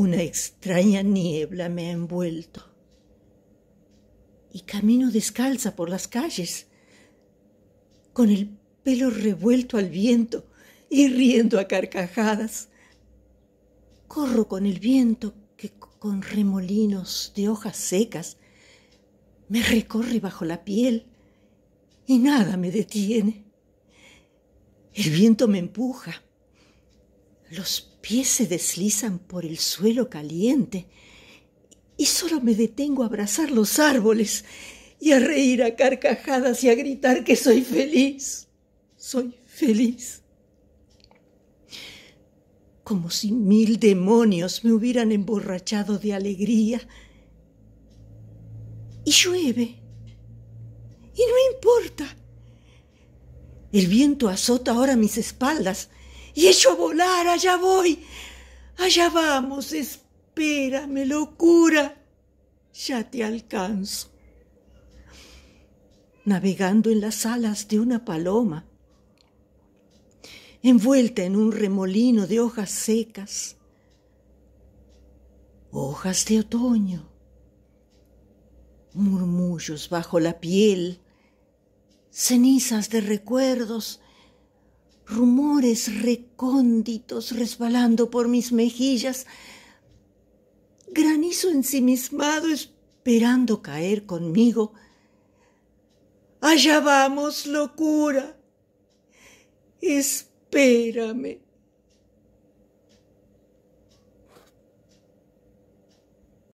Una extraña niebla me ha envuelto y camino descalza por las calles, con el pelo revuelto al viento y riendo a carcajadas. Corro con el viento que con remolinos de hojas secas me recorre bajo la piel y nada me detiene. El viento me empuja los pies se deslizan por el suelo caliente y solo me detengo a abrazar los árboles y a reír a carcajadas y a gritar que soy feliz. Soy feliz. Como si mil demonios me hubieran emborrachado de alegría. Y llueve. Y no importa. El viento azota ahora mis espaldas y hecho volar, allá voy. Allá vamos, espérame, locura. Ya te alcanzo. Navegando en las alas de una paloma, envuelta en un remolino de hojas secas, hojas de otoño, murmullos bajo la piel, cenizas de recuerdos, rumores recónditos resbalando por mis mejillas, granizo ensimismado esperando caer conmigo. Allá vamos, locura. Espérame.